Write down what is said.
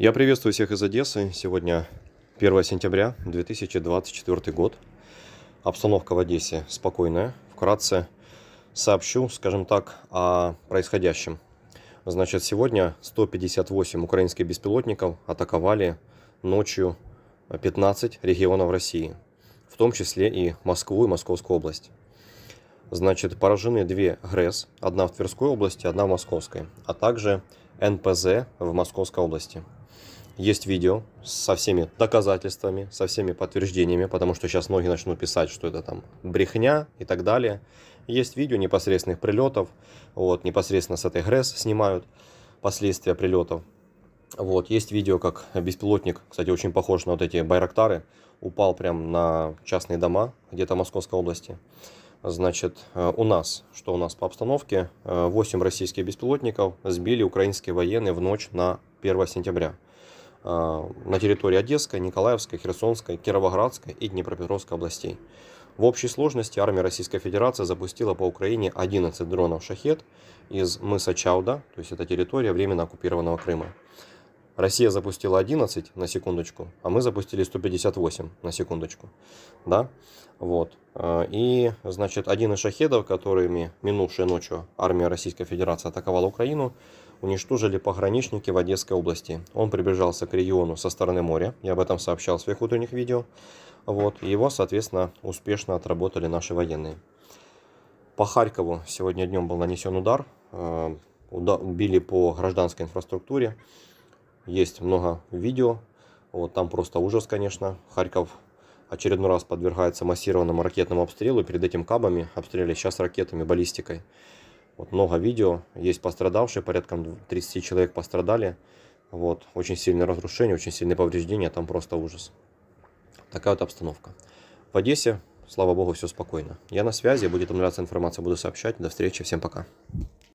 Я приветствую всех из Одессы. Сегодня 1 сентября 2024 год. Обстановка в Одессе спокойная. Вкратце сообщу, скажем так, о происходящем. Значит, сегодня 158 украинских беспилотников атаковали ночью 15 регионов России, в том числе и Москву и Московскую область. Значит, поражены две ГРЭС, одна в Тверской области, одна в Московской, а также НПЗ в Московской области. Есть видео со всеми доказательствами, со всеми подтверждениями, потому что сейчас многие начнут писать, что это там брехня и так далее. Есть видео непосредственных прилетов, вот, непосредственно с этой ГРЭС снимают последствия прилетов. Вот, есть видео, как беспилотник, кстати, очень похож на вот эти байрактары, упал прям на частные дома где-то Московской области. Значит, э, у нас, что у нас по обстановке, 8 э, российских беспилотников сбили украинские военные в ночь на 1 сентября. Э, на территории Одесской, Николаевской, Херсонской, Кировоградской и Днепропетровской областей. В общей сложности армия Российской Федерации запустила по Украине 11 дронов «Шахет» из мыса Чауда, то есть это территория временно оккупированного Крыма. Россия запустила 11 на секундочку, а мы запустили 158 на секундочку. Да? Вот. Э, и, значит, один из шахедов, которыми минувшей ночью армия Российской Федерации атаковала Украину, уничтожили пограничники в Одесской области. Он приближался к региону со стороны моря, я об этом сообщал в своих утренних видео. Вот. Его, соответственно, успешно отработали наши военные. По Харькову сегодня днем был нанесен удар, э, убили по гражданской инфраструктуре. Есть много видео. Вот там просто ужас, конечно. Харьков очередной раз подвергается массированному ракетному обстрелу. Перед этим кабами обстреляли, сейчас ракетами, баллистикой. Вот много видео, есть пострадавшие, порядком 30 человек пострадали. Вот, очень сильное разрушение, очень сильные повреждения, там просто ужас. Такая вот обстановка. В Одессе, слава богу, все спокойно. Я на связи, будет обновляться информация, буду сообщать. До встречи, всем пока.